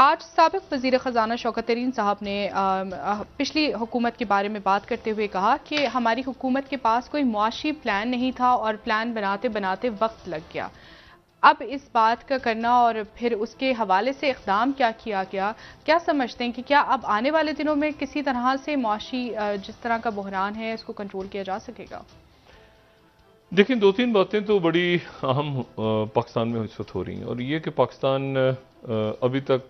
आज सबक वजीर ख़जाना शौकत तरीन साहब ने पिछली हुकूमत के बारे में बात करते हुए कहा कि हमारी हुकूमत के पास कोई मुआशी प्लान नहीं था और प्लान बनाते बनाते वक्त लग गया अब इस बात का करना और फिर उसके हवाले से इकदाम क्या किया गया क्या समझते हैं कि क्या अब आने वाले दिनों में किसी तरह से मुआशी जिस तरह का बहरान है उसको कंट्रोल किया जा सकेगा देखिए दो तीन बातें तो बड़ी अहम पाकिस्तान में इस वक्त हो रही हैं और ये कि पाकिस्तान अभी तक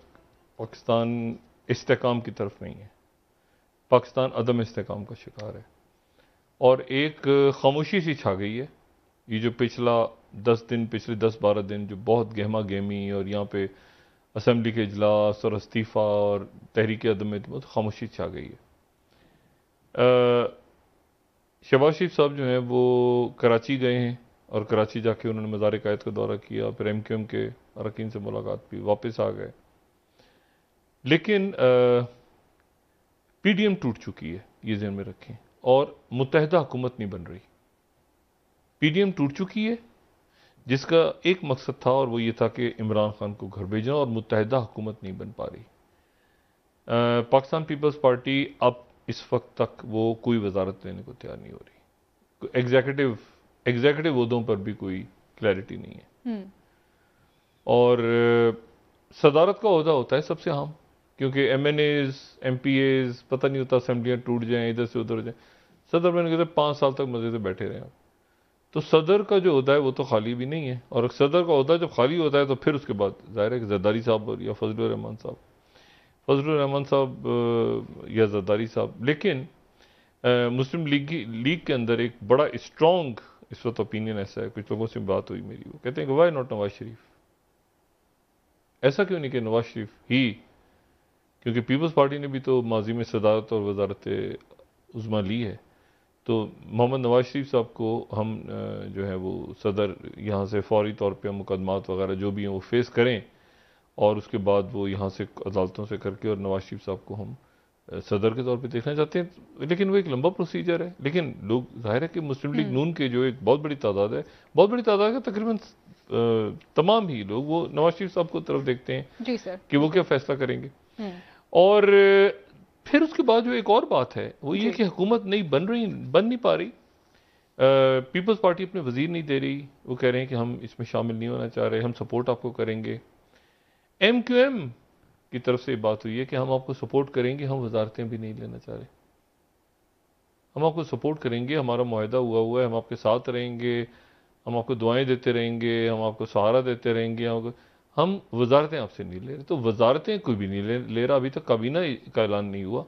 पाकिस्तान इसकाम की तरफ नहीं है पाकिस्तान अदम इसकाम का शिकार है और एक खामोशी सी छा गई है ये जो पिछला दस दिन पिछले दस बारह दिन जो बहुत गहमा गहमी और यहाँ पे असम्बली के इजलास और इस्तीफ़ा और तहरीक अदम तो बहुत खामोशी छा गई है शहबाज शरीफ साहब जो हैं वो कराची गए हैं और कराची जाके उन्होंने मज़ार कायद का दौरा किया फिर एम क्यू एम के अरकान से मुलाकात भी वापस आ गए लेकिन पीडीएम टूट चुकी है ये जहन में रखें और मुतहदा हुकूमत नहीं बन रही पीडीएम टूट चुकी है जिसका एक मकसद था और वो ये था कि इमरान खान को घर भेजना और मुतहदा हुकूमत नहीं बन पा रही पाकिस्तान पीपल्स पार्टी अब इस वक्त तक वो कोई वजारत देने को तैयार नहीं हो रही एग्जैक्टिव एग्जैक्टिव उहदों पर भी कोई क्लैरिटी नहीं है हम्म। और सदारत का अहदा होता है सबसे अहम क्योंकि M N A's M P A's पता नहीं होता असम्बलियाँ टूट जाएँ इधर से उधर हो जाएँ सदर मैंने कहते पाँच साल तक मज़े से बैठे रहे आप तो सदर का जो अहदा है वो तो खाली भी नहीं है और सदर का अहदा जब खाली होता है तो फिर उसके बाद ज़ाहिर है कि जरदारी साहब या फजलरहमान साहब फजलरहमान साहब या जरदारी साहब लेकिन मुस्लिम लीग लीग के अंदर एक बड़ा स्ट्रॉन्ग इस वक्त ओपिनियन ऐसा है कुछ लोगों से बात हुई मेरी वो कहते हैं कि वाई नॉट नवाज शरीफ ऐसा क्यों नहीं कि नवाज शरीफ ही क्योंकि पीपल्स पार्टी ने भी तो माजी में सदारत और वजारत उज़मा ली है तो मोहम्मद नवाज शरीफ साहब को हम जो है वो सदर यहाँ से फौरी तौर पर मुकदमात वगैरह जो भी हैं वो फेस करें और उसके बाद वो यहाँ से अदालतों से करके और नवाज शरीफ साहब को हम सदर के तौर पे देखना चाहते हैं लेकिन वो एक लंबा प्रोसीजर है लेकिन लोग जाहिर है कि मुस्लिम लीग हम्म। नून के जो एक बहुत बड़ी तादाद है बहुत बड़ी तादाद है तकरीबन तमाम ही लोग वो नवाज शरीफ साहब को तरफ देखते हैं कि वो क्या फैसला करेंगे हम्म। और फिर उसके बाद जो एक और बात है वो ये कि हुकूमत नहीं बन रही बन नहीं पा रही पीपल्स पार्टी अपने वजीर नहीं दे रही वो कह रहे हैं कि हम इसमें शामिल नहीं होना चाह रहे हम सपोर्ट आपको करेंगे एम क्यू एम की तरफ से बात हुई है कि हम आपको सपोर्ट करेंगे हम वजारतें भी नहीं लेना चाह रहे हम आपको सपोर्ट करेंगे हमारा माहदा हुआ हुआ है हम आपके साथ रहेंगे हम आपको दुआएं देते रहेंगे हम आपको सहारा देते रहेंगे हम वजारतें आपसे नहीं ले रहे तो वजारतें कोई भी नहीं ले, ले रहा अभी तक काबीना का ऐलान नहीं हुआ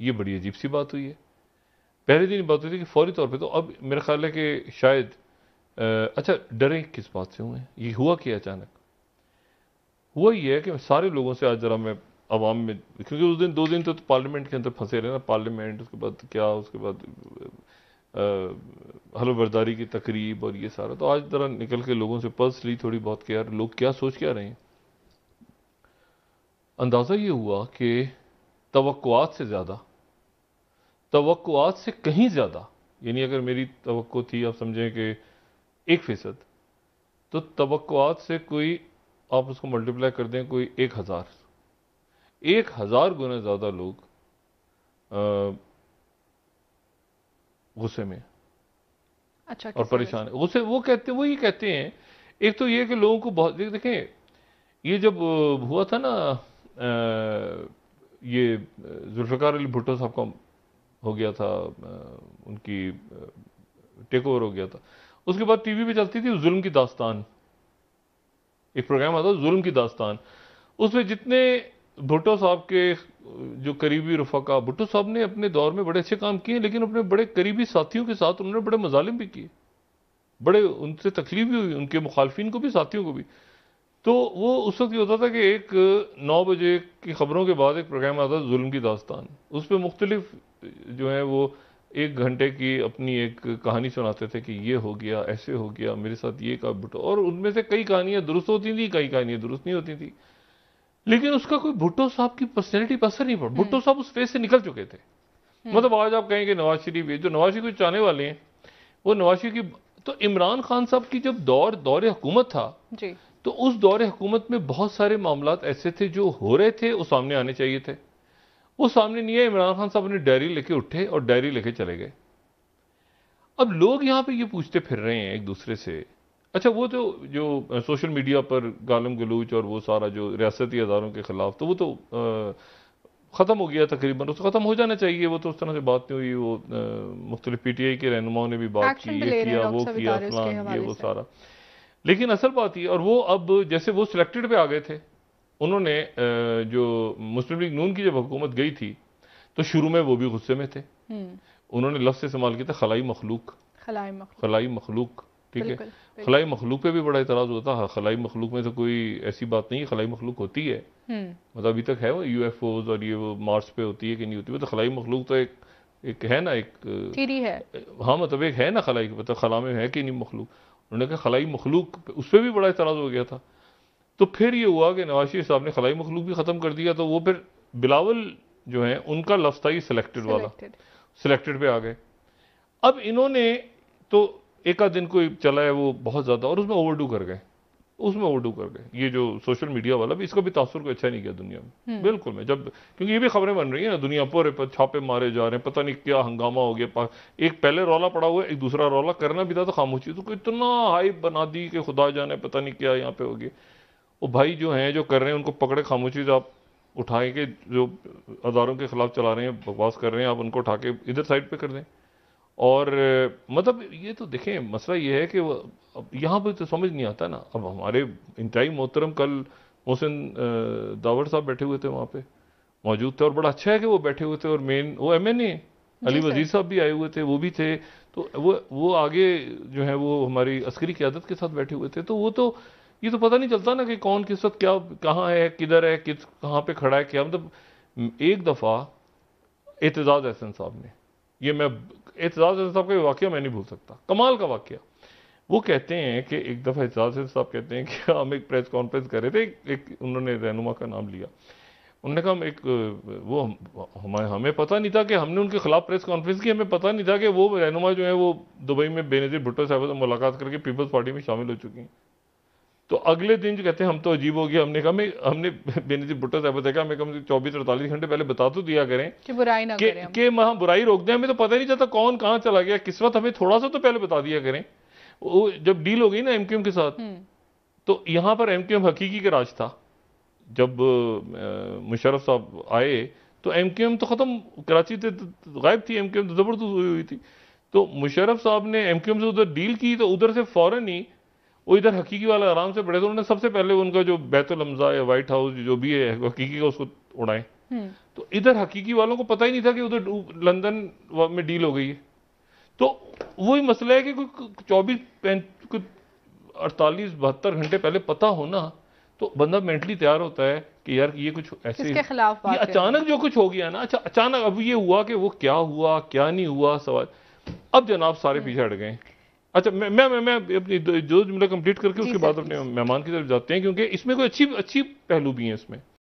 ये बड़ी अजीब सी बात हुई है पहले दिन बात हुई थी कि फौरी तौर पर तो अब मेरा ख्याल है कि शायद आ, अच्छा डरे किस बात से हुए ये हुआ क्या अचानक हुआ ये है कि सारे लोगों से आज ज़रा मैं आवाम में क्योंकि उस दिन दो दिन तो, तो पार्लियामेंट के अंदर फंसे रहे ना पार्लियामेंट उसके बाद क्या उसके बाद हलो बर्दारी की तकरीब और ये सारा तो आज तरह निकल के लोगों से पल्स ली थोड़ी बहुत केयर लोग क्या सोच क्या रहे हैं अंदाज़ा ये हुआ कि तो से ज़्यादा तो से कहीं ज़्यादा यानी अगर मेरी तो थी आप समझें कि एक फ़ीसद तो तो से कोई आप उसको मल्टीप्लाई कर दें कोई एक हज़ार एक हज़ार गुना ज़्यादा लोग गुस्से में अच्छा और परेशान गुस्से वो कहते वो ये कहते हैं एक तो ये कि लोगों को बहुत देखें ये जब हुआ था ना ये जुल्फ़िकार अली भुट्टो साहब का हो गया था उनकी टेक ओवर हो गया था उसके बाद टीवी पे चलती थी जुल्म की दास्तान एक प्रोग्राम आता जुल्म की दास्तान उसमें जितने भुट्टो साहब के जो करीबी रफका भुट्टो साहब ने अपने दौर में बड़े अच्छे काम किए लेकिन अपने बड़े करीबी साथियों के साथ उन्होंने बड़े मजालिम भी किए बड़े उनसे तकलीफ भी हुई उनके मुखालफी को भी साथियों को भी तो वो उस वक्त ये होता था कि एक नौ बजे की ख़बरों के बाद एक प्रोग्राम आता था जुल्म की दास्तान उस पर मुख्तलिफ जो है वो एक घंटे की अपनी एक कहानी सुनाते थे कि ये हो गया ऐसे हो गया मेरे साथ ये का भुट्टो और उनमें से कई कहानियाँ दुरुस्त होती थी कई कहानियाँ दुरुस्त नहीं होती थी लेकिन उसका कोई भुट्टो साहब की पर्सनैलिटी पर असर नहीं पड़ा भुट्टो हम्म। साहब उस फेज से निकल चुके थे हम्म। मतलब आज आप कहेंगे नवाज शरीफ जो नवाज शरीफ चाहने वाले हैं वो नवाज शरीफ की तो इमरान खान साहब की जब दौर दौर हुकूमत था जी। तो उस दौर हुकूमत में बहुत सारे मामला ऐसे थे जो हो रहे थे वो सामने आने चाहिए थे वो सामने नहीं आए इमरान खान साहब अपनी डायरी लेके उठे और डायरी लेके चले गए अब लोग यहां पे ये पूछते फिर रहे हैं एक दूसरे से अच्छा वो तो जो सोशल मीडिया पर गालम गलूच और वो सारा जो रियासती अदारों के ख़िलाफ़ तो वो तो ख़त्म हो गया तकरीबन उसको ख़त्म हो जाना चाहिए वो तो उस तरह से बात नहीं हुई वो मुख्तलिफ पी टी आई के रहनुमाओं ने भी बात की ये किया वो किया फलान ये वो सारा लेकिन असल बात ये और वो अब जैसे वो सिलेक्टेड पे आ गए थे उन्होंने जो मुस्लिम लीग नून की जब हुकूमत गई थी तो शुरू में वो भी गुस्से में थे हम्म। उन्होंने लफ्स इस्तेमाल किया था खलाई मखलूक खलाई मखलूक ठीक है खलाई मखलूक पे भी बड़ा इतराज़ होता है खलाई मखलूक में तो कोई ऐसी बात नहीं है खलाई मखलूक होती है हम्म। मतलब अभी तक है वो यू एफ ओ और ये वो मार्स पे होती है कि नहीं होती है तो खलाई मखलूक तो एक एक है ना एक थीरी है हाँ मतलब एक है ना खलाई मतलब खला में है कि नहीं मखलूक उन्होंने कहा खलाई मखलूक उस पर भी बड़ा इतराज़ हो गया था तो फिर ये हुआ कि नवाज शरीफ साहब ने खलाई मखलूक भी ख़त्म कर दिया तो वो फिर बिलावल जो है उनका लफ्ज़ था सिलेक्टेड वाला सिलेक्टेड पे आ गए अब इन्होंने तो एक आध दिन कोई चला है वो बहुत ज़्यादा और उसमें ओवरडू कर गए उसमें ओवरडू कर गए ये जो सोशल मीडिया वाला भी इसका भी तासुर को अच्छा नहीं किया दुनिया में हम्म। बिल्कुल मैं जब क्योंकि ये भी खबरें बन रही हैं ना दुनिया पूरे पर छापे मारे जा रहे हैं पता नहीं क्या हंगामा हो गया एक पहले रौला पड़ा हुआ एक दूसरा रौला करना भी था तो खामोशी तो इतना हाइप बना दी कि खुदा जाने पता नहीं क्या यहाँ पे हो गया वो भाई जो हैं जो कर रहे हैं उनको पकड़े खामोशी आप उठाए के जो अदारों के खिलाफ चला रहे हैं बकवास कर रहे हैं आप उनको उठा के इधर साइड पर कर दें और मतलब ये तो देखें मसला ये है कि अब यहाँ पर तो समझ नहीं आता ना अब हमारे इंतई मोहतरम कल मोहसिन दावर साहब बैठे हुए थे वहाँ पे मौजूद थे और बड़ा अच्छा है कि वो बैठे हुए थे और मेन वो एम एन ए अली वजीर साहब भी आए हुए थे वो भी थे तो वो वो आगे जो है वो हमारी अस्करी क्यादत के साथ बैठे हुए थे तो वो तो ये तो पता नहीं चलता ना कि कौन किस वक्त क्या कहाँ है किधर है किस कहाँ पर खड़ा है क्या मतलब एक दफ़ा एतजाज़ एहसन साहब ने ये मैं एतजाज साहब का वाक्य मैं नहीं भूल सकता कमाल का वाक्य वो कहते हैं कि एक दफ़ा एतजाज साहब कहते हैं कि हम एक प्रेस कॉन्फ्रेंस कर रहे थे एक, एक उन्होंने रहनुमा का नाम लिया उन्होंने कहा हम एक वो हमारे हमें पता नहीं था कि हमने उनके खिलाफ प्रेस कॉन्फ्रेंस की हमें पता नहीं था कि वो रहनुमा जो है वो दुबई में बेनजीर भुट्टो साहब से मुलाकात करके पीपल्स पार्टी में शामिल हो चुकी हैं तो अगले दिन जो कहते हैं हम तो अजीब हो गया हमने कहा मैं हमने बेनजी भुट्टो साहब से कहा मैं कम से चौबीस अड़तालीस घंटे पहले बता तो दिया करें कि बुराई ना करें के वहाँ बुराई रोक दें हमें तो पता नहीं चलता कौन कहां चला गया किस वक्त हमें थोड़ा सा तो पहले बता दिया करें वो जब डील हो गई ना एम के साथ हम्म। तो यहां पर एम हकीकी का राज था जब मुशरफ साहब आए तो एम तो ख़त्म कराची से तो गायब थी एम तो ज़बरदस्त हुई हुई थी तो मुशरफ साहब ने एम से उधर डील की तो उधर से फ़ौरन ही वो इधर हकीकी वाला आराम से बैठे थे तो उन्होंने सबसे पहले उनका जो बैतुल हमजा या व्हाइट हाउस जो भी है हकीकी का उसको उड़ाए हम्म। तो इधर हकीकी वालों को पता ही नहीं था कि उधर लंदन में डील हो गई है तो वही मसला है कि कोई चौबीस कुछ अड़तालीस बहत्तर घंटे पहले पता होना तो बंदा मेंटली तैयार होता है कि यार ये कुछ ऐसे खिलाफ ये अचानक जो कुछ हो गया ना अच्छा अचानक अब ये हुआ कि वो क्या हुआ क्या नहीं हुआ सवाल अब जनाब सारे हम्म। पीछे हट गए अच्छा मैं मैं मैं अपनी जो जुमला कंप्लीट करके उसके बाद अपने मेहमान की तरफ जाते हैं क्योंकि इसमें कोई अच्छी अच्छी पहलू भी हैं इसमें